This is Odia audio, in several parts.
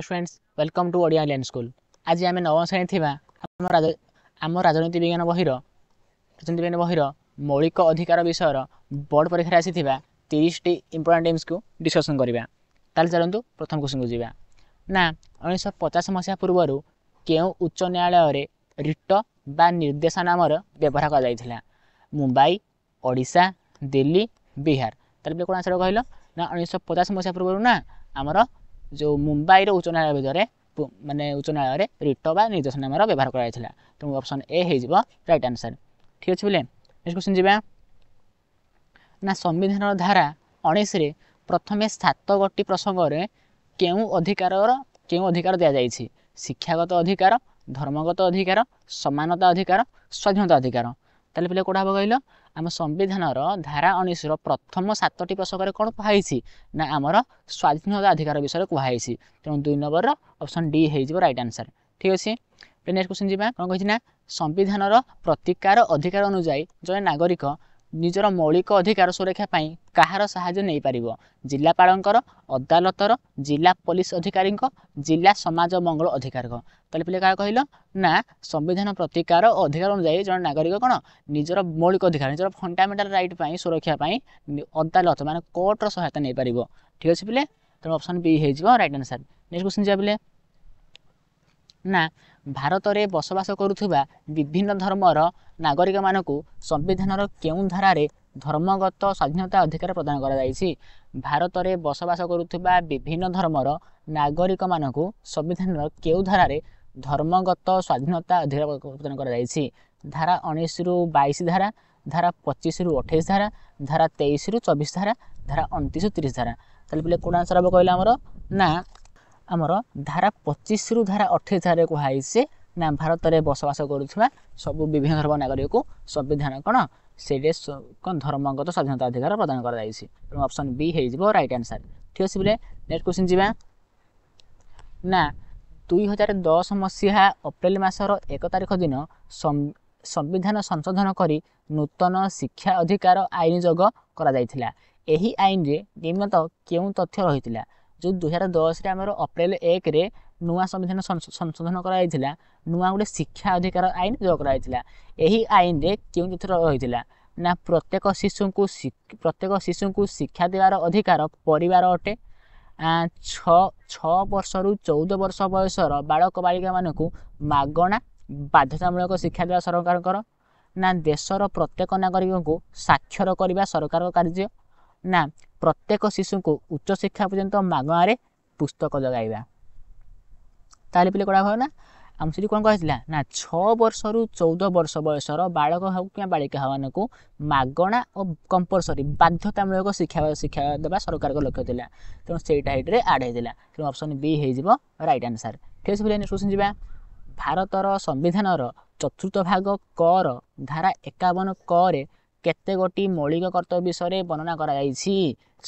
hello friends welcome to Odia land school ଆଜି ଆମେ ନବମ ଶ୍ରେଣୀ ଥିବା ଆମ ଆମ ରାଜନୀତି ବିଜ୍ଞାନ ବହିର ରାଜନୀତି ବିଜ୍ଞାନ ବହିର ମୌଳିକ ଅଧିକାର ବିଷୟର ବୋର୍ଡ଼ ପରୀକ୍ଷାରେ ଆସିଥିବା ତିରିଶଟି ଇମ୍ପୋର୍ଟାଣ୍ଟ ଟିମ୍ସକୁ ଡିସ୍କସନ୍ କରିବା ତାହେଲେ ଚାଲନ୍ତୁ ପ୍ରଥମ କୋଶ୍ଚିନ୍କୁ ଯିବା ନା ଉଣେଇଶହ ପଚାଶ ମସିହା ପୂର୍ବରୁ କେଉଁ ଉଚ୍ଚ ନ୍ୟାୟାଳୟରେ ରିଟ ବା ନିର୍ଦ୍ଦେଶା ନାମର ବ୍ୟବହାର କରାଯାଇଥିଲା ମୁମ୍ବାଇ ଓଡ଼ିଶା ଦିଲ୍ଲୀ ବିହାର ତାହେଲେ କ'ଣ ଆସିବାକୁ କହିଲ ନା ଉଣେଇଶହ ପଚାଶ ମସିହା ପୂର୍ବରୁ ନା ଆମର ଯେଉଁ ମୁମ୍ବାଇର ଉଚ୍ଚ ନ୍ୟାୟାଳୟରେ ମାନେ ଉଚ୍ଚ ନ୍ୟାୟାଳୟରେ ରିଟ ବା ନିର୍ଦ୍ଦେଶନାମାର ବ୍ୟବହାର କରାଯାଇଥିଲା ତେଣୁ ଅପସନ୍ ଏ ହେଇଯିବ ରାଇଟ୍ ଆନ୍ସର୍ ଠିକ୍ ଅଛି ବୋଲେ ନେକ୍ସଟ କ୍ୱେଶ୍ଚନ୍ ଯିବା ନା ସମ୍ବିଧାନର ଧାରା ଉଣେଇଶରେ ପ୍ରଥମେ ସାତଗୋଟି ପ୍ରସଙ୍ଗରେ କେଉଁ ଅଧିକାରର କେଉଁ ଅଧିକାର ଦିଆଯାଇଛି ଶିକ୍ଷାଗତ ଅଧିକାର ଧର୍ମଗତ ଅଧିକାର ସମାନତା ଅଧିକାର ସ୍ୱାଧୀନତା ଅଧିକାର ତାହେଲେ ପିଲା କେଉଁଟା ହେବ କହିଲ ଆମ ସମ୍ବିଧାନର ଧାରା ଉଣେଇଶର ପ୍ରଥମ ସାତଟି ପ୍ରସଙ୍ଗରେ କ'ଣ କୁହାଯାଇଛି ନା ଆମର ସ୍ୱାଧୀନତା ଅଧିକାର ବିଷୟରେ କୁହାଯାଇଛି ତେଣୁ ଦୁଇ ନମ୍ବରର ଅପସନ୍ ଡି ହେଇଯିବ ରାଇଟ୍ ଆନ୍ସର୍ ଠିକ୍ ଅଛି ନେକ୍ସଟ କ୍ୱେଶ୍ଚନ୍ ଯିବା କ'ଣ କହିଛି ନା ସମ୍ବିଧାନର ପ୍ରତିକାର ଅଧିକାର ଅନୁଯାୟୀ ଜଣେ ନାଗରିକ ନିଜର ମୌଳିକ ଅଧିକାର ସୁରକ୍ଷା ପାଇଁ କାହାର ସାହାଯ୍ୟ ନେଇପାରିବ ଜିଲ୍ଲାପାଳଙ୍କର ଅଦାଲତର ଜିଲ୍ଲା ପୋଲିସ ଅଧିକାରୀଙ୍କ ଜିଲ୍ଲା ସମାଜ ମଙ୍ଗଳ ଅଧିକାରୀଙ୍କ ତାହେଲେ ପିଲା କାହା କହିଲ ନା ସମ୍ବିଧାନ ପ୍ରତିକାର ଓ ଅଧିକାର ଅନୁଯାୟୀ ଜଣେ ନାଗରିକ କ'ଣ ନିଜର ମୌଳିକ ଅଧିକାର ନିଜର ଫଣ୍ଡାମେଣ୍ଟାଲ ରାଇଟ୍ ପାଇଁ ସୁରକ୍ଷା ପାଇଁ ଅଦାଲତ ମାନେ କୋର୍ଟର ସହାୟତା ନେଇପାରିବ ଠିକ୍ ଅଛି ପିଲେ ତେଣୁ ଅପସନ୍ ବି ହେଇଯିବ ରାଇଟ୍ ଆନ୍ସର ନେକ୍ସଟ କୋଶ୍ଚିନ୍ ଯିବା ପିଲେ ନା ଭାରତରେ ବସବାସ କରୁଥିବା ବିଭିନ୍ନ ଧର୍ମର ନାଗରିକମାନଙ୍କୁ ସମ୍ବିଧାନର କେଉଁ ଧାରାରେ ଧର୍ମଗତ ସ୍ୱାଧୀନତା ଅଧିକାର ପ୍ରଦାନ କରାଯାଇଛି ଭାରତରେ ବସବାସ କରୁଥିବା ବିଭିନ୍ନ ଧର୍ମର ନାଗରିକମାନଙ୍କୁ ସମ୍ବିଧାନର କେଉଁ ଧାରାରେ ଧର୍ମଗତ ସ୍ୱାଧୀନତା ଅଧିକାର ପ୍ରଦାନ କରାଯାଇଛି ଧାରା ଉଣେଇଶରୁ ବାଇଶ ଧାରା ଧାରା ପଚିଶରୁ ଅଠେଇଶ ଧାରା ଧାରା ତେଇଶରୁ ଚବିଶ ଧାରା ଧାରା ଅଣତିରିଶରୁ ତିରିଶ ଧାରା ତାହେଲେ ପିଲେ କେଉଁଟା ଆନ୍ସର୍ ହେବ କହିଲେ ଆମର ନା ଆମର ଧାରା ପଚିଶରୁ ଧାରା ଅଠେଇଶ ଧାରାରେ କୁହାଯାଇଛି ନା ଭାରତରେ ବସବାସ କରୁଥିବା ସବୁ ବିଭିନ୍ନ ଧର୍ମ ନାଗରିକକୁ ସମ୍ବିଧାନ କ'ଣ ସେଇଠି କ'ଣ ଧର୍ମଗତ ସ୍ୱାଧୀନତା ଅଧିକାର ପ୍ରଦାନ କରାଯାଇଛି ଏବଂ ଅପସନ୍ ବି ହେଇଯିବ ରାଇଟ୍ ଆନ୍ସର ଠିକ୍ ଅଛି ବୋଲେ ନେକ୍ସଟ କୋଶ୍ଚିନ୍ ଯିବା ନା ଦୁଇ ହଜାର ଦଶ ମସିହା ଅପ୍ରେଲ ମାସର ଏକ ତାରିଖ ଦିନ ସମ୍ବିଧାନ ସଂଶୋଧନ କରି ନୂତନ ଶିକ୍ଷା ଅଧିକାର ଆଇନ ଯୋଗ କରାଯାଇଥିଲା ଏହି ଆଇନରେ ନିମିତ କେଉଁ ତଥ୍ୟ ରହିଥିଲା ଯେଉଁ ଦୁଇ ହଜାର ଦଶରେ ଆମର ଅପ୍ରେଲ ଏକରେ ନୂଆ ସମ୍ବିଧାନ ସଂଶୋଧନ କରାଯାଇଥିଲା ନୂଆ ଗୋଟେ ଶିକ୍ଷା ଅଧିକାର ଆଇନ ଯୋଗ କରାଯାଇଥିଲା ଏହି ଆଇନରେ କେଉଁ ଚିତ୍ର ରହିଥିଲା ନା ପ୍ରତ୍ୟେକ ଶିଶୁଙ୍କୁ ପ୍ରତ୍ୟେକ ଶିଶୁଙ୍କୁ ଶିକ୍ଷା ଦେବାର ଅଧିକାର ପରିବାର ଅଟେ ଛଅ ଛଅ ବର୍ଷରୁ ଚଉଦ ବର୍ଷ ବୟସର ବାଳକ ବାଳିକାମାନଙ୍କୁ ମାଗଣା ବାଧ୍ୟତାମୂଳକ ଶିକ୍ଷା ଦେବା ସରକାରଙ୍କର ନା ଦେଶର ପ୍ରତ୍ୟେକ ନାଗରିକଙ୍କୁ ସାକ୍ଷର କରିବା ସରକାରଙ୍କ କାର୍ଯ୍ୟ ନା ପ୍ରତ୍ୟେକ ଶିଶୁଙ୍କୁ ଉଚ୍ଚଶିକ୍ଷା ପର୍ଯ୍ୟନ୍ତ ମାଗଣାରେ ପୁସ୍ତକ ଯୋଗାଇବା ତାହେଲେ ପିଲେ କଣ ହେବନା ଆମ ସେଠି କ'ଣ କହିଥିଲା ନା ଛଅ ବର୍ଷରୁ ଚଉଦ ବର୍ଷ ବୟସର ବାଳକ ହେଉ କିମ୍ବା ବାଳିକା ହେଉମାନଙ୍କୁ ମାଗଣା ଓ କମ୍ପଲସରି ବାଧ୍ୟତାମୂଳକ ଶିକ୍ଷା ଶିକ୍ଷା ଦେବା ସରକାରଙ୍କ ଲକ୍ଷ୍ୟ ଥିଲା ତେଣୁ ସେଇଟା ହେଇଟିରେ ଆଡ଼୍ ହେଇଥିଲା ତେଣୁ ଅପସନ୍ ବି ହେଇଯିବ ରାଇଟ୍ ଆନ୍ସର୍ ଠିକ୍ ଅଛି ପିଲେ ଶୁଣି ଯିବା ଭାରତର ସମ୍ବିଧାନର ଚତୁର୍ଥ ଭାଗ କର ଧାରା ଏକାବନ କରେ କେତେଗୋଟି ମୌଳିକ କର୍ତ୍ତବ୍ୟ ବିଷୟରେ ବର୍ଣ୍ଣନା କରାଯାଇଛି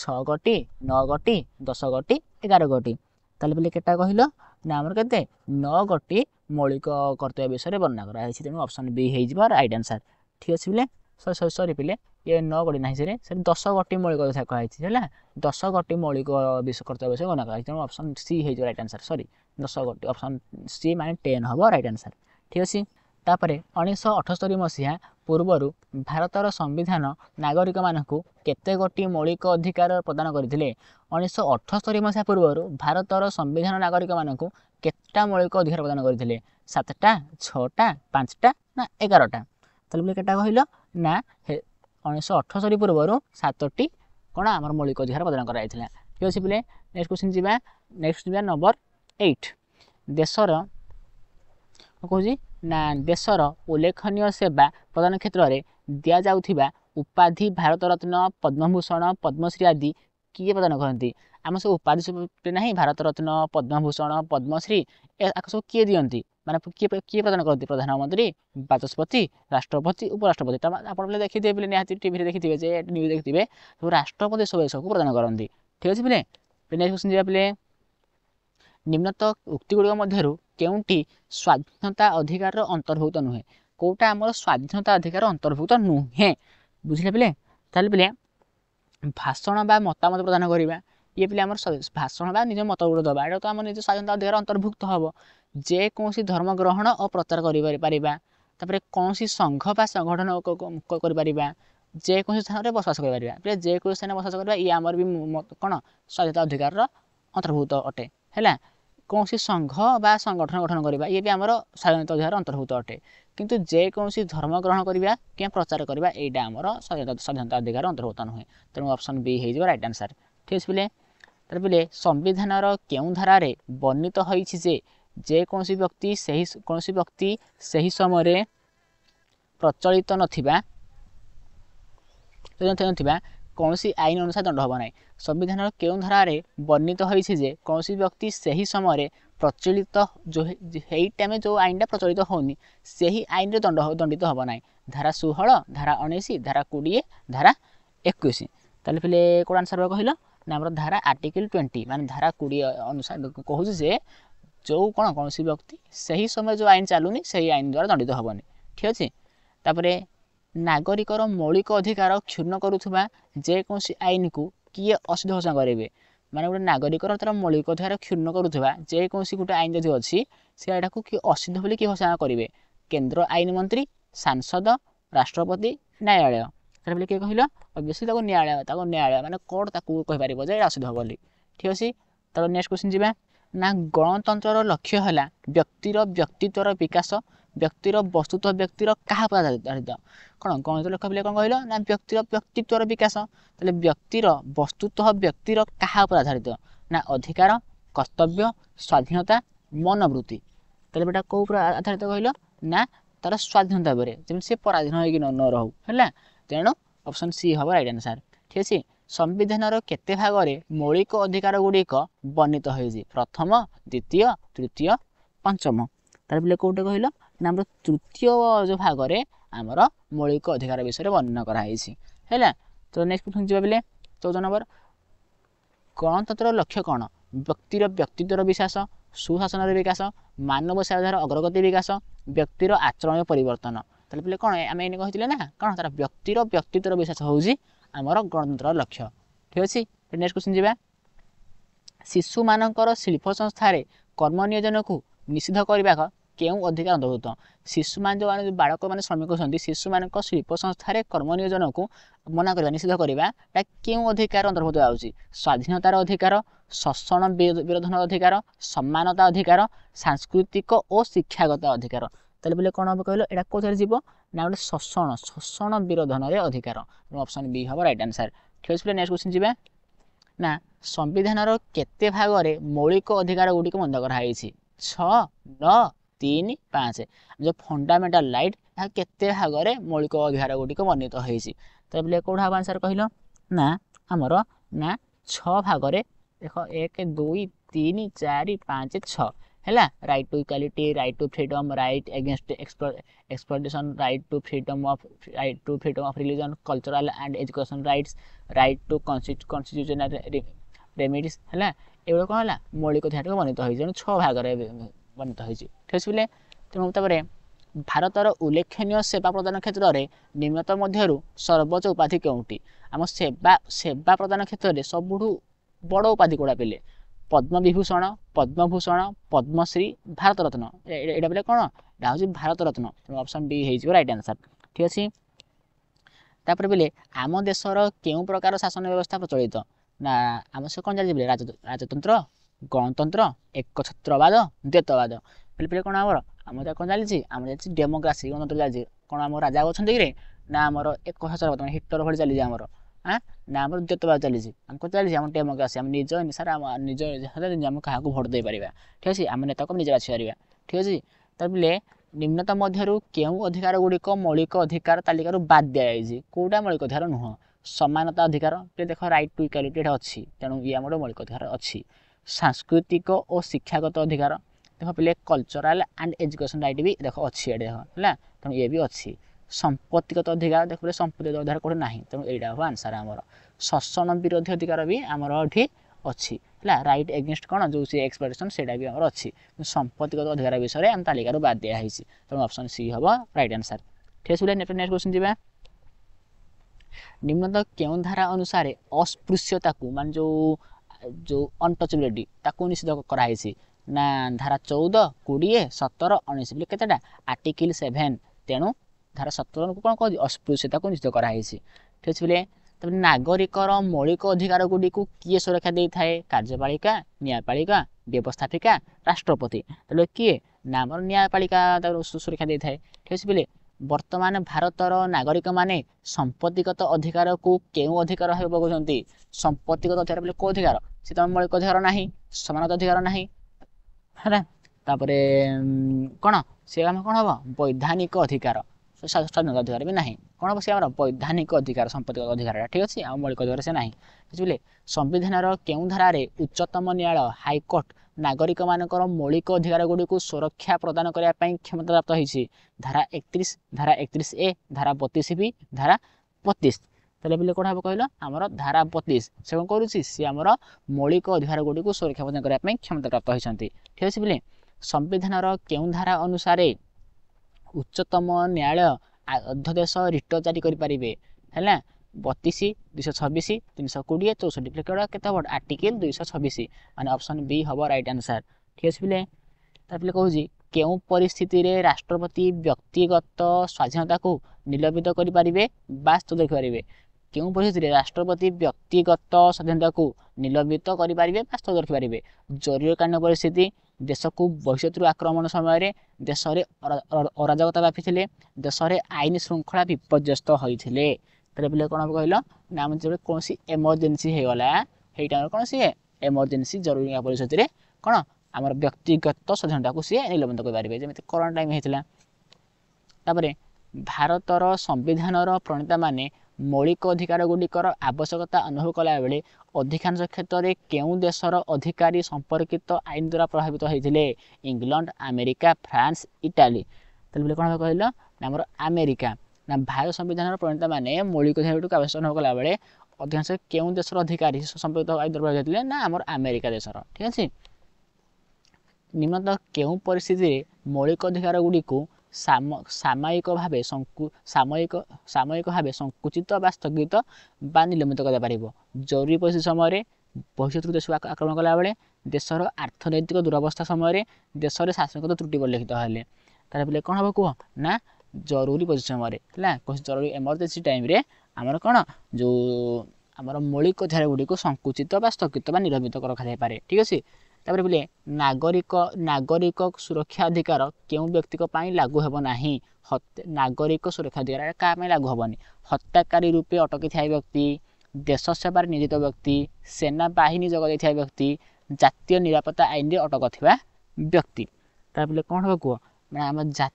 ଛଅ ଗୋଟି ନଅ ଗୋଟି ଦଶ ଗୋଟି ଏଗାର ଗୋଟି ତାହେଲେ ବୋଲି କେତେଟା କହିଲ ନା ଆମର କେତେ ନଅ ଗୋଟି ମୌଳିକ କର୍ତ୍ତବ୍ୟ ବିଷୟରେ ବର୍ଣ୍ଣନା କରାଯାଇଛି ତେଣୁ ଅପସନ୍ ବି ହେଇଯିବ ରାଇଟ୍ ଆନ୍ସର୍ ଠିକ୍ ଅଛି ପିଲେ ସରି ସରି ପିଲେ ଇଏ ନଅ ଗୋଟି ନାହିଁ ସେରେ ସେଠି ଦଶ ଗୋଟି ମୌଳିକ କଥା କୁହାଯାଇଛି ହେଲା ଦଶ ଗୋଟି ମୌଳିକ ବିଷୟ କର୍ତ୍ତବ୍ୟ ବିଷୟ ବର୍ଣ୍ଣନା କରାଯାଇଛି ତେଣୁ ଅପସନ୍ ସି ହେଇଯିବ ରାଇଟ୍ ଆନ୍ସର୍ ସରି ଦଶ ଗୋଟି ଅପସନ୍ ସି ମାନେ ଟେନ୍ ହେବ ରାଇଟ୍ ଆନ୍ସର୍ ଠିକ୍ ଅଛି ତାପରେ ଉଣେଇଶହ ଅଠସ୍ତରୀ ମସିହା ପୂର୍ବରୁ ଭାରତର ସମ୍ବିଧାନ ନାଗରିକମାନଙ୍କୁ କେତେ ଗୋଟି ମୌଳିକ ଅଧିକାର ପ୍ରଦାନ କରିଥିଲେ ଉଣେଇଶହ ଅଠସ୍ତରୀ ମସିହା ପୂର୍ବରୁ ଭାରତର ସମ୍ବିଧାନ ନାଗରିକମାନଙ୍କୁ କେତେଟା ମୌଳିକ ଅଧିକାର ପ୍ରଦାନ କରିଥିଲେ ସାତଟା ଛଅଟା ପାଞ୍ଚଟା ନା ଏଗାରଟା ତାହେଲେ ବୋଲି କେଟା କହିଲ ନା ଉଣେଇଶହ ଅଠସ୍ତରୀ ପୂର୍ବରୁ ସାତଟି କ'ଣ ଆମର ମୌଳିକ ଅଧିକାର ପ୍ରଦାନ କରାଯାଇଥିଲା ଠିକ୍ ଅଛି ବୋଲେ ନେକ୍ସଟ କ୍ୱେଶ୍ଚିନ୍ ଯିବା ନେକ୍ସଟ ଯିବା ନମ୍ବର ଏଇଟ୍ ଦେଶର କହୁଛି ନା ଦେଶର ଉଲ୍ଲେଖନୀୟ ସେବା ପ୍ରଦାନ କ୍ଷେତ୍ରରେ ଦିଆଯାଉଥିବା ଉପାଧି ଭାରତରତ୍ନ ପଦ୍ମଭୂଷଣ ପଦ୍ମଶ୍ରୀ ଆଦି କିଏ ପ୍ରଦାନ କରନ୍ତି ଆମ ସବୁ ଉପାଧି ସବୁ ନାହିଁ ଭାରତରତ୍ନ ପଦ୍ମଭୂଷଣ ପଦ୍ମଶ୍ରୀ ଏହାକୁ ସବୁ କିଏ ଦିଅନ୍ତି ମାନେ କିଏ କିଏ ପ୍ରଦାନ କରନ୍ତି ପ୍ରଧାନମନ୍ତ୍ରୀ ବାଚସ୍ପତି ରାଷ୍ଟ୍ରପତି ଉପରାଷ୍ଟ୍ରପତି ଆପଣ ପିଲା ଦେଖିଥିବେ ପିଲେ ନିହାତି ଟିଭିରେ ଦେଖିଥିବେ ଯେ ନ୍ୟୁଜ୍ ଦେଖିଥିବେ ସବୁ ରାଷ୍ଟ୍ରପତି ସବୁ ଏସବୁ ପ୍ରଦାନ କରନ୍ତି ଠିକ୍ ଅଛି ପିଲେ ପିଲେ ଯିବା ପିଲେ ନିମ୍ନତ ଉକ୍ତିଗୁଡ଼ିକ ମଧ୍ୟରୁ କେଉଁଠି ସ୍ୱାଧୀନତା ଅଧିକାରର ଅନ୍ତର୍ଭୁକ୍ତ ନୁହେଁ କେଉଁଟା ଆମର ସ୍ୱାଧୀନତା ଅଧିକାର ଅନ୍ତର୍ଭୁକ୍ତ ନୁହେଁ ବୁଝିଲେ ପିଲେ ତାହେଲେ ପିଲେ ଭାଷଣ ବା ମତାମତ ପ୍ରଦାନ କରିବା ଇଏ ପିଲେ ଆମର ଭାଷଣ ବା ନିଜ ମତଗୁଡ଼ିକ ଦେବା ଏଇଟା ତ ଆମ ନିଜ ସ୍ୱାଧୀନତା ଅଧିକାର ଅନ୍ତର୍ଭୁକ୍ତ ହେବ ଯେକୌଣସି ଧର୍ମ ଗ୍ରହଣ ଓ ପ୍ରଚାର କରିପାରିବା ତାପରେ କୌଣସି ସଂଘ ବା ସଂଗଠନ କରିପାରିବା ଯେକୌଣସି ସ୍ଥାନରେ ବସବାସ କରିପାରିବା ପିଲେ ଯେକୌଣସି ସ୍ଥାନରେ ବସବାସ କରିବା ଇଏ ଆମର ବି କ'ଣ ସ୍ୱାଧୀନତା ଅଧିକାରର ଅନ୍ତର୍ଭୁକ୍ତ ଅଟେ ହେଲା ଯେକୌଣସି ସଂଘ ବା ସଂଗଠନ ଗଠନ କରିବା ଇଏ ବି ଆମର ସ୍ୱାଧୀନତା ଅଧିକାର ଅନ୍ତର୍ଭୁକ୍ତ ଅଟେ କିନ୍ତୁ ଯେକୌଣସି ଧର୍ମ ଗ୍ରହଣ କରିବା କିମ୍ବା ପ୍ରଚାର କରିବା ଏଇଟା ଆମର ସ୍ୱାଧୀନତା ଅଧିକାର ଅନ୍ତର୍ଭୁକ୍ତ ନୁହେଁ ତେଣୁ ଅପସନ୍ ବି ହେଇଯିବ ରାଇଟ୍ ଆନ୍ସର୍ ଠିକ୍ ଅଛି ବୋଲେ ତା'ର ବୋଲେ ସମ୍ବିଧାନର କେଉଁ ଧାରାରେ ବର୍ଣ୍ଣିତ ହୋଇଛି ଯେ ଯେକୌଣସି ବ୍ୟକ୍ତି ସେହି କୌଣସି ବ୍ୟକ୍ତି ସେହି ସମୟରେ ପ୍ରଚଳିତ ନଥିବା ନଥିବା କୌଣସି ଆଇନ ଅନୁସାରେ ଦଣ୍ଡ ହେବ ନାହିଁ ସମ୍ବିଧାନର କେଉଁ ଧାରାରେ ବର୍ଣ୍ଣିତ ହୋଇଛି ଯେ କୌଣସି ବ୍ୟକ୍ତି ସେହି ସମୟରେ ପ୍ରଚଳିତ ସେଇ ଟାଇମ୍ରେ ଯେଉଁ ଆଇନଟା ପ୍ରଚଳିତ ହେଉନି ସେହି ଆଇନରେ ଦଣ୍ଡ ଦଣ୍ଡିତ ହେବ ନାହିଁ ଧାରା ଷୋହଳ ଧାରା ଉଣେଇଶ ଧାରା କୋଡ଼ିଏ ଧାରା ଏକୋଇଶ ତାହେଲେ ପିଲେ କ'ଣ ଆନ୍ସର୍ କହିଲ ନା ଆମର ଧାରା ଆର୍ଟିକିଲ୍ ଟ୍ୱେଣ୍ଟି ମାନେ ଧାରା କୋଡ଼ିଏ ଅନୁସାରେ କହୁଛି ଯେ ଯେଉଁ କ'ଣ କୌଣସି ବ୍ୟକ୍ତି ସେହି ସମୟରେ ଯେଉଁ ଆଇନ ଚାଲୁନି ସେହି ଆଇନ ଦ୍ୱାରା ଦଣ୍ଡିତ ହେବନି ଠିକ୍ ଅଛି ତାପରେ ନାଗରିକର ମୌଳିକ ଅଧିକାର କ୍ଷୁର୍ଣ୍ଣ କରୁଥିବା ଯେକୌଣସି ଆଇନକୁ କିଏ ଅସିଦ୍ଧ ଘୋଷଣା କରିବେ ମାନେ ଗୋଟେ ନାଗରିକର ତା'ର ମୌଳିକ ଅଧିକାର କ୍ଷୁର୍ଣ୍ଣ କରୁଥିବା ଯେକୌଣସି ଗୋଟେ ଆଇନ ଯଦି ଅଛି ସେ ଏଟାକୁ କିଏ ଅସିଦ୍ଧ ବୋଲି କିଏ ଘୋଷଣା କରିବେ କେନ୍ଦ୍ର ଆଇନ ମନ୍ତ୍ରୀ ସାଂସଦ ରାଷ୍ଟ୍ରପତି ନ୍ୟାୟାଳୟ ସେଟା ବୋଲି କିଏ କହିଲ ଅବଶ୍ୟ ତାକୁ ନ୍ୟାୟାଳୟ ତାକୁ ନ୍ୟାୟାଳୟ ମାନେ କୋର୍ଟ ତାକୁ କହିପାରିବ ଯେ ଏଇଟା ଅସିଦ୍ଧ ବୋଲି ଠିକ୍ ଅଛି ତା'ର ନେକ୍ସଟ କ୍ୱେଶ୍ଚିନ୍ ଯିବା ନା ଗଣତନ୍ତ୍ରର ଲକ୍ଷ୍ୟ ହେଲା ବ୍ୟକ୍ତିର ବ୍ୟକ୍ତିତ୍ୱର ବିକାଶ ବ୍ୟକ୍ତିର ବସ୍ତୁତ୍ୱ ବ୍ୟକ୍ତିର କାହା ଉପରେ ଆଧାରିତ କ'ଣ ଗଣିତ ଲେଖ ପିଲେ କ'ଣ କହିଲ ନା ବ୍ୟକ୍ତିର ବ୍ୟକ୍ତିତ୍ୱର ବିକାଶ ତାହେଲେ ବ୍ୟକ୍ତିର ବସ୍ତୁତ୍ୱ ବ୍ୟକ୍ତିର କାହା ଉପରେ ଆଧାରିତ ନା ଅଧିକାର କର୍ତ୍ତବ୍ୟ ସ୍ୱାଧୀନତା ମନୋବୃତ୍ତି ତାହେଲେ ଏଇଟା କେଉଁ ଉପରେ ଆଧାରିତ କହିଲ ନା ତା'ର ସ୍ୱାଧୀନତା ଉପରେ ଯେମିତି ସେ ପରାଧୀନ ହୋଇକି ନ ରହୁ ହେଲା ତେଣୁ ଅପସନ୍ ସି ହେବ ରାଇଟ୍ ଆନ୍ସାର୍ ଠିକ୍ ଅଛି ସମ୍ବିଧାନର କେତେ ଭାଗରେ ମୌଳିକ ଅଧିକାର ଗୁଡ଼ିକ ବର୍ଣ୍ଣିତ ହୋଇଛି ପ୍ରଥମ ଦ୍ୱିତୀୟ ତୃତୀୟ ପଞ୍ଚମ ତାହେଲେ ପିଲେ କେଉଁଟା କହିଲ ଆମର ତୃତୀୟ ଯେଉଁ ଭାଗରେ ଆମର ମୌଳିକ ଅଧିକାର ବିଷୟରେ ବର୍ଣ୍ଣନା କରାହେଇଛି ହେଲା ତ ନେକ୍ସଟ କ୍ୱେଶ୍ଚନ ଯିବା ବେଲେ ଚଉଦ ନମ୍ବର ଗଣତନ୍ତ୍ରର ଲକ୍ଷ୍ୟ କ'ଣ ବ୍ୟକ୍ତିର ବ୍ୟକ୍ତିତ୍ୱର ବିଶ୍ୱାସ ସୁଶାସନର ବିକାଶ ମାନବ ସାଧାର ଅଗ୍ରଗତି ବିକାଶ ବ୍ୟକ୍ତିର ଆଚରଣ ପରିବର୍ତ୍ତନ ତାହେଲେ ପିଲେ କ'ଣ ଆମେ ଏଇନେ କହିଥିଲେ ନା କ'ଣ ତା'ର ବ୍ୟକ୍ତିର ବ୍ୟକ୍ତିତ୍ୱର ବିଶ୍ୱାସ ହେଉଛି ଆମର ଗଣତନ୍ତ୍ରର ଲକ୍ଷ୍ୟ ଠିକ୍ ଅଛି ନେକ୍ସଟ କ୍ୱେଶ୍ଚନ ଯିବା ଶିଶୁମାନଙ୍କର ଶିଳ୍ପ ସଂସ୍ଥାରେ କର୍ମ ନିୟୋଜନକୁ ନିଷିଦ୍ଧ କରିବା କେଉଁ ଅଧିକାର ଅନ୍ତର୍ଭୁକ୍ତ ଶିଶୁମାନେ ଯେଉଁମାନେ ବାଳକମାନେ ଶ୍ରମିକ ହୁଅନ୍ତି ଶିଶୁମାନଙ୍କ ଶିଳ୍ପ ସଂସ୍ଥାରେ କର୍ମ ନିୟୋଜନକୁ ମନା କରିବା ନିଷିଦ୍ଧ କରିବା ଏଇଟା କେଉଁ ଅଧିକାର ଅନ୍ତର୍ଭୁକ୍ତ ହେଉଛି ସ୍ୱାଧୀନତାର ଅଧିକାର ଶୋଷଣ ବିରୋଧନ ଅଧିକାର ସମାନତା ଅଧିକାର ସାଂସ୍କୃତିକ ଓ ଶିକ୍ଷାଗତ ଅଧିକାର ତାହେଲେ ବୋଲେ କ'ଣ ହେବ କହିଲ ଏଇଟା କେଉଁଥିରେ ଯିବ ନା ଗୋଟେ ଶୋଷଣ ଶୋଷଣ ବିରୋଧନରେ ଅଧିକାର ଅପସନ୍ ବି ହେବ ରାଇଟ୍ ଆନ୍ସର ଠିକ୍ ଅଛି ବୋଲେ ନେକ୍ସଟ କୋଶ୍ଚିନ୍ ଯିବା ନା ସମ୍ବିଧାନର କେତେ ଭାଗରେ ମୌଳିକ ଅଧିକାର ଗୁଡ଼ିକ ମନ୍ଦ କରାହେଇଛି ଛଅ ନଅ ତିନି ପାଞ୍ଚ ଯେଉଁ ଫଣ୍ଡାମେଣ୍ଟାଲ ରାଇଟ୍ ଏହା କେତେ ଭାଗରେ ମୌଳିକ ଅଧିକାର ଗୁଡ଼ିକ ବର୍ଣ୍ଣିତ ହୋଇଛି ତ ଏବେ କେଉଁଠା ହେବ ଆନ୍ସର୍ କହିଲ ନା ଆମର ନା ଛଅ ଭାଗରେ ଦେଖ ଏକ ଦୁଇ ତିନି ଚାରି ପାଞ୍ଚ ଛଅ ହେଲା right to equality right to freedom right against exploitation right to freedom of right to freedom of religion cultural and education rights right to constitutional remedies ହେଲା ଏଗୁলো କ'ଣ ହେଲା ମୌଳିକ ଧ୍ୟାନ ବର୍ଣ୍ଣିତ ହୋଇଛି ତେଣୁ ଛଅ ଭାଗରେ ବର୍ଣ୍ଣିତ ହୋଇଛି ଠିକ ଅଛି ବୋଲେ ତେଣୁ ତାପରେ ଭାରତର ଉଲ୍ଲେଖନୀୟ ସେବା ପ୍ରଦାନ କ୍ଷେତ୍ରରେ ନିମ୍ନତ ମଧ୍ୟରୁ ସର୍ବୋଚ୍ଚ ଉପାଧି କେଉଁଠି ଆମ ସେବା ସେବା ପ୍ରଦାନ କ୍ଷେତ୍ରରେ ସବୁଠୁ ବଡ଼ ଉପାଧି କେଉଁଟା ପିଲେ ପଦ୍ମବିଭୂଷଣ ପଦ୍ମଭୂଷଣ ପଦ୍ମଶ୍ରୀ ଭାରତରତ୍ନ ଏଇଟା ବୋଲେ କ'ଣ ଏଇଟା ହେଉଛି ଭାରତରତ୍ନ ତେଣୁ ଅପସନ୍ ଡି ହେଇଯିବ ରାଇଟ୍ ଆନ୍ସର ଠିକ୍ ଅଛି ତାପରେ ବୋଲେ ଆମ ଦେଶର କେଉଁ ପ୍ରକାର ଶାସନ ବ୍ୟବସ୍ଥା ପ୍ରଚଳିତ ନା ଆମ ସେ କ'ଣ ଚାଲିଛି ବୋଲେ ରାଜତନ୍ତ୍ର গণতন্ত্র একচ্ছত্রবাদ দ্বৈতবাদ পেলে পেলে କ'ଣ ଆମର ଆମର କ'ଣ ଚାଲିଛି ଆମର ଚାଲିଛି ଡେମୋକ୍ରାସି ଗଣତନ୍ତ୍ର ଚାଲିଛି କ'ଣ ଆମର ରାଜା ଅଛନ୍ତି କିରେ ନା ଆମର ଏକଚ୍ଛତ୍ରବାଦ ମାନେ ହିଟର ଭଳି ଚାଲିଛି ଆମର ହାଁ ନା ଆମର ଦ୍ୱୈତବାଦ ଚାଲିଛି ଆମକୁ ଚାଲିଛି ଆମ ଡେମୋକ୍ରାସି ଆମେ ନିଜ ଅନୁସାରେ ଆମ ନିଜ ଆମେ କାହାକୁ ଭୋଟ ଦେଇପାରିବା ଠିକ୍ ଅଛି ଆମେ ନେତାକୁ ନିଜେ ବାଛିପାରିବା ଠିକ୍ ଅଛି ତାପରେ ନିମ୍ନତା ମଧ୍ୟରୁ କେଉଁ ଅଧିକାର ଗୁଡ଼ିକ ମୌଳିକ ଅଧିକାର ତାଲିକାରୁ ବାଦ ଦିଆଯାଇଛି କେଉଁଟା ମୌଳିକ ଅଧିକାର ନୁହଁ ସମାନତା ଅଧିକାର ଟିକେ ଦେଖ ରାଇଟ୍ ଟୁ ଇକ୍ୱାଲିଟି ଏଇଟା ଅଛି ତେଣୁ ଇଏ ଆମର ମୌଳିକ ଅଧିକାର ଅଛି ସାଂସ୍କୃତିକ ଓ ଶିକ୍ଷାଗତ ଅଧିକାର ଦେଖ ପିଲେ କଲଚରାଲ୍ ଆଣ୍ଡ ଏଜୁକେସନ୍ ରାଇଟ୍ ବି ଦେଖ ଅଛି ଏଠି ଦେଖ ହେଲା ତେଣୁ ଇଏ ବି ଅଛି ସମ୍ପତ୍ତିଗତ ଅଧିକାର ଦେଖ ପିଲେ ସମ୍ପତ୍ତିଗତ ଅଧିକାର କେଉଁଠି ନାହିଁ ତେଣୁ ଏଇଟା ହେବ ଆନ୍ସର୍ ଆମର ଶୋଷଣ ବିରୋଧୀ ଅଧିକାର ବି ଆମର ଏଠି ଅଛି ହେଲା ରାଇଟ୍ ଏଗେନଷ୍ଟ କ'ଣ ଯେଉଁ ସେ ଏକ୍ସପ୍ଲୋରେସନ୍ ସେଇଟା ବି ଆମର ଅଛି ସମ୍ପତ୍ତିଗତ ଅଧିକାର ବିଷୟରେ ଆମ ତାଲିକାରୁ ବାଦ ହେଇଛି ତେଣୁ ଅପସନ୍ ସି ହେବ ରାଇଟ୍ ଆନ୍ସର୍ ଠିକ୍ ଅଛି ନେକ୍ସଟ କ୍ୱେଶ୍ଚନ୍ ଯିବା ନିମ୍ନତ କେଉଁ ଧାରା ଅନୁସାରେ ଅସ୍ପୃଶ୍ୟତାକୁ ମାନେ ଯେଉଁ ଯେଉଁ ଅନଟଚବିଲିଟି ତାକୁ ନିଷିଦ୍ଧ କରାହେଇଛି ନା ଧାରା ଚଉଦ କୋଡ଼ିଏ ସତର ଉଣେଇଶ ବୋଲି କେତେଟା ଆର୍ଟିକିଲ୍ ସେଭେନ୍ ତେଣୁ ଧାରା ସତରକୁ କ'ଣ କହୁଛି ଅସ୍ପୃଶ୍ୟତାକୁ ନିଷିଦ୍ଧ କରାହେଇଛି ଠିକ୍ ଅଛି ବୋଲେ ତାପରେ ନାଗରିକର ମୌଳିକ ଅଧିକାର ଗୁଡ଼ିକୁ କିଏ ସୁରକ୍ଷା ଦେଇଥାଏ କାର୍ଯ୍ୟପାଳିକା ନ୍ୟାୟପାଳିକା ବ୍ୟବସ୍ଥାପିକା ରାଷ୍ଟ୍ରପତି ତାହେଲେ କିଏ ନା ଆମର ନ୍ୟାୟପାଳିକା ତାର ସୁରକ୍ଷା ଦେଇଥାଏ ଠିକ୍ ଅଛି ବୋଲେ ବର୍ତ୍ତମାନ ଭାରତର ନାଗରିକମାନେ ସମ୍ପତ୍ତିଗତ ଅଧିକାରକୁ କେଉଁ ଅଧିକାର ଭାବେ ପକାଉଛନ୍ତି ସମ୍ପତ୍ତିଗତ ଅଧିକାର ବୋଲି କେଉଁ ଅଧିକାର ସେ ସେତେବେଳେ ମୌଳିକ ଅଧିକାର ନାହିଁ ସମାନତା ଅଧିକାର ନାହିଁ ହେଲା ତାପରେ କ'ଣ ସେ ଆମ କ'ଣ ହବ ବୈଧାନିକ ଅଧିକାର ସ୍ୱାଧୀନତା ଅଧିକାର ବି ନାହିଁ କ'ଣ ହବ ସେ ଆମର ବୈଧାନିକ ଅଧିକାର ସମ୍ପତ୍ତିଗତ ଅଧିକାର ଠିକ ଅଛି ଆମ ମୌଳିକ ଅଧିକାର ସେ ନାହିଁ ବୁଝିଲେ ସମ୍ବିଧାନର କେଉଁ ଧାରାରେ ଉଚ୍ଚତମ ନ୍ୟାୟାଳୟ ହାଇକୋର୍ଟ ନାଗରିକମାନଙ୍କର ମୌଳିକ ଅଧିକାରଗୁଡ଼ିକୁ ସୁରକ୍ଷା ପ୍ରଦାନ କରିବା ପାଇଁ କ୍ଷମତାପ୍ରାପ୍ତ ହୋଇଛି ଧାରା ଏକତିରିଶ ଧାରା ଏକତିରିଶ ଏ ଧାରା ବତିଶ ବି ଧାରା ବତିଶ ତାହେଲେ ବୋଲି କ'ଣ ହେବ କହିଲ ଆମର ଧାରା ବତିଶ ସେ କ'ଣ କରୁଛି ସିଏ ଆମର ମୌଳିକ ଅଧିକାରଗୁଡ଼ିକୁ ସୁରକ୍ଷା ପ୍ରଦାନ କରିବା ପାଇଁ କ୍ଷମତାପ୍ରାପ୍ତ ହୋଇଛନ୍ତି ଠିକ୍ ଅଛି ବୋଲି ସମ୍ବିଧାନର କେଉଁ ଧାରା ଅନୁସାରେ ଉଚ୍ଚତମ ନ୍ୟାୟାଳୟ ଅଧ୍ୟଦେଶ ରିଟ ଜାରି କରିପାରିବେ ହେଲା বতিশ দুইশো ছবিশ তিনশো কোড়িয়ে চৌষট্টি পিলে কেউটা কেতে হব আর্টিকেল দুইশো ছবিশ মানে অপসন বি হব রাইট আনসার ঠিক আছে পিলে তাহলে কৌছি কেউ পরিস্থিতিরে রাষ্ট্রপতি ব্যক্তিগত স্বাধীনতাকে নিলম্বিত করে বা স্থগিত করে কেউ পরিস্থিতিরে রাষ্ট্রপতি ব্যক্তিগত স্বাধীনতাকে নিলম্বিত করে বা স্থগিত রাখিপারে জরুরীকালীন পরিস্থিতি দেশকু বহিষ্ঠর আক্রমণ সময়ের দেশে অরাজকতা ব্যাপিলে দেশের আইন শৃঙ্খলা বিপর্যস্ত হয়েছিল ତାହେଲେ ପିଲା କ'ଣ କହିଲ ନା ଆମେ ଯେତେବେଳେ କୌଣସି ଏମର୍ଜେନ୍ସି ହେଇଗଲା ସେଇ ଟାଇମ୍ରେ କ'ଣ ସିଏ ଏମର୍ଜେନ୍ସି ଜରୁରୀ ପରିସ୍ଥିତିରେ କ'ଣ ଆମର ବ୍ୟକ୍ତିଗତ ସ୍ୱାଧୀନତାକୁ ସିଏ ନିଲମ୍ବିତ କରିପାରିବେ ଯେମିତି କରୋନା ଟାଇମ୍ ହେଇଥିଲା ତାପରେ ଭାରତର ସମ୍ବିଧାନର ପ୍ରଣେତାମାନେ ମୌଳିକ ଅଧିକାର ଗୁଡ଼ିକର ଆବଶ୍ୟକତା ଅନୁଭବ କଲାବେଳେ ଅଧିକାଂଶ କ୍ଷେତ୍ରରେ କେଉଁ ଦେଶର ଅଧିକାରୀ ସମ୍ପର୍କିତ ଆଇନ ଦ୍ୱାରା ପ୍ରଭାବିତ ହୋଇଥିଲେ ଇଂଲଣ୍ଡ ଆମେରିକା ଫ୍ରାନ୍ସ ଇଟାଲୀ ତାହେଲେ ବୋଲି କ'ଣ କହିଲ ନା ଆମର ଆମେରିକା ଭାରତ ସମ୍ବିଧାନର ପ୍ରଣେତାମାନେ ମୌଳିକ ଅଧିକାରଗୁଡ଼ିକୁ ଆବେଶନ କଲାବେଳେ ଅଧିକାଂଶ କେଉଁ ଦେଶର ଅଧିକାରୀ ସମ୍ପୃକ୍ତ ଦରକାର ହୋଇଥିଲେ ନା ଆମର ଆମେରିକା ଦେଶର ଠିକ୍ ଅଛି ନିମନ୍ତ କେଉଁ ପରିସ୍ଥିତିରେ ମୌଳିକ ଅଧିକାରଗୁଡ଼ିକୁ ସାମୟିକ ଭାବେ ସାମୟିକ ସାମୟିକ ଭାବେ ସଙ୍କୁଚିତ ବା ସ୍ଥଗିତ ବା ନିଲମ୍ବିତ କରାଯାଇପାରିବ ଜରୁରୀ ପରିସ୍ଥିତି ସମୟରେ ଭବିଷ୍ୟତକୁ ଦେଶକୁ ଆକ୍ରମଣ କଲାବେଳେ ଦେଶର ଆର୍ଥନୈତିକ ଦୁରବସ୍ଥା ସମୟରେ ଦେଶରେ ଶାସନଗତ ତ୍ରୁଟି ପରିଲକ୍ଷିତ ହେଲେ ତାହେଲେ କ'ଣ ହେବ କୁହ ନା ଜରୁରୀ ପରିଶ୍ରମରେ ହେଲା କୌଣସି ଜରୁରୀ ଏମର୍ଜେନ୍ସି ଟାଇମ୍ରେ ଆମର କ'ଣ ଯେଉଁ ଆମର ମୌଳିକ ଧାରା ଗୁଡ଼ିକୁ ସଙ୍କୁଚିତ ବା ସ୍ଥଗିତ ବା ନିଲମ୍ବିତ ରଖାଯାଇପାରେ ଠିକ୍ ଅଛି ତାପରେ ବୋଲେ ନାଗରିକ ନାଗରିକ ସୁରକ୍ଷା ଅଧିକାର କେଉଁ ବ୍ୟକ୍ତିଙ୍କ ପାଇଁ ଲାଗୁ ହେବ ନାହିଁ ନାଗରିକ ସୁରକ୍ଷା ଅଧିକାର କାହା ପାଇଁ ଲାଗୁ ହେବନି ହତ୍ୟାକାରୀ ରୂପେ ଅଟକିଥିବା ବ୍ୟକ୍ତି ଦେଶ ସେବାରେ ନିୟୋଜିତ ବ୍ୟକ୍ତି ସେନା ବାହିନୀ ଯୋଗାଯାଇଥିବା ବ୍ୟକ୍ତି ଜାତୀୟ ନିରାପତ୍ତା ଆଇନରେ ଅଟକ ଥିବା ବ୍ୟକ୍ତି ତାପରେ କ'ଣ ହେବ କୁହ मलाई आम ज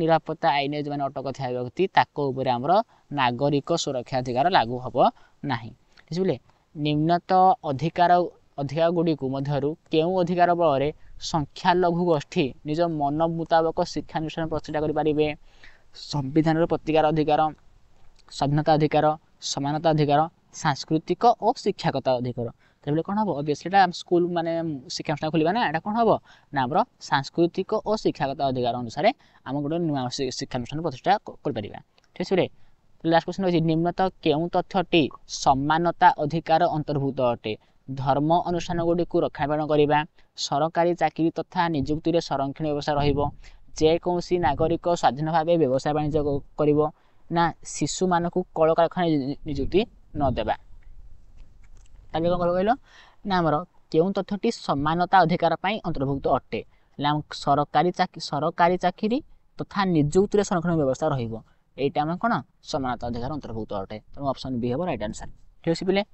निरापत्ता आइन जो भने अटक व्यक्ति तर अब नागरिक सुरक्षा अधिकार लागु हे नै बुझिए निम्नत अधिकार अधिकार गुडीको मध्य केही अधिकार बलर संख्याघु गोष्ठी निज मनमुताबक शिक्षानुष्ठान प्रतिष्ठा गरिपारे सम्विधान प्रतिकार अधिकार स्वाधीनता अधिकार समानता अधिकार ସାଂସ୍କୃତିକ ଓ ଶିକ୍ଷାଗତ ଅଧିକାର ତାହେଲେ କ'ଣ ହେବ ଅବଭିୟସ୍ଲି ଏଇଟା ସ୍କୁଲ ମାନେ ଶିକ୍ଷାନୁଷ୍ଠାନ ଖୋଲିବା ନା ଏଇଟା କ'ଣ ହେବ ନା ଆମର ସାଂସ୍କୃତିକ ଓ ଶିକ୍ଷାଗତ ଅଧିକାର ଅନୁସାରେ ଆମେ ଗୋଟେ ନୂଆ ଶିକ୍ଷାନୁଷ୍ଠାନ ପ୍ରତିଷ୍ଠା କରିପାରିବା ଠିକ୍ ଅଛି ଲାଷ୍ଟ କ୍ୱେଶ୍ଚନ୍ ହେଉଛି ନିମ୍ନତ କେଉଁ ତଥ୍ୟଟି ସମାନତା ଅଧିକାର ଅନ୍ତର୍ଭୁକ୍ତ ଅଟେ ଧର୍ମ ଅନୁଷ୍ଠାନଗୁଡ଼ିକୁ ରକ୍ଷଣାବେକ୍ଷଣ କରିବା ସରକାରୀ ଚାକିରି ତଥା ନିଯୁକ୍ତିରେ ସଂରକ୍ଷଣ ବ୍ୟବସ୍ଥା ରହିବ ଯେକୌଣସି ନାଗରିକ ସ୍ୱାଧୀନ ଭାବେ ବ୍ୟବସାୟ ବାଣିଜ୍ୟ କରିବ ନା ଶିଶୁମାନଙ୍କୁ କଳକାରଖାନା ନିଯୁକ୍ତି ନଦେବା ତାହେଲେ କ'ଣ କହିଲ ନା ଆମର କେଉଁ ତଥ୍ୟଟି ସମାନତା ଅଧିକାର ପାଇଁ ଅନ୍ତର୍ଭୁକ୍ତ ଅଟେ ହେଲେ ଆମ ସରକାରୀ ଚାକିରି ସରକାରୀ ଚାକିରି ତଥା ନିଯୁକ୍ତିରେ ସଂରକ୍ଷଣ ବ୍ୟବସ୍ଥା ରହିବ ଏଇଟା ଆମେ କ'ଣ ସମାନତା ଅଧିକାର ଅନ୍ତର୍ଭୁକ୍ତ ଅଟେ ତେଣୁ ଅପସନ୍ ବି ହେବ ରାଇଟ୍ ଆନ୍ସର୍ ଠିକ୍ ଅଛି ପିଲେ